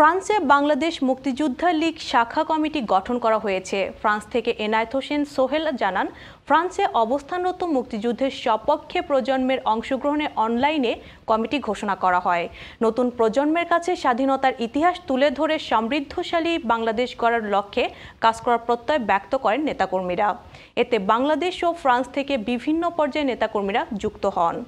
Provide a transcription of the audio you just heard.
ফ্রান্সে বাংলাদেশ মুক্তিযোদ্ধা লীগ শাখা কমিটি গঠন করা হয়েছে ফ্রান্স থেকে এনায়েত হোসেন সোহেল জানান ফ্রান্সে অবস্থানরত মুক্তিযুদ্ধের সপক্ষে প্রজন্মের অংশগ্রহণে অনলাইনে কমিটি ঘোষণা করা হয় নতুন প্রজন্মের কাছে স্বাধীনতার ইতিহাস তুলে ধরে সমৃদ্ধশালী বাংলাদেশ গড়ার লক্ষ্যে কাজ করার প্রত্যয় ব্যক্ত করেন নেতাকর্মীরা এতে বাংলাদেশ ও ফ্রান্স থেকে বিভিন্ন পর্যায়ে নেতাকর্মীরা যুক্ত হন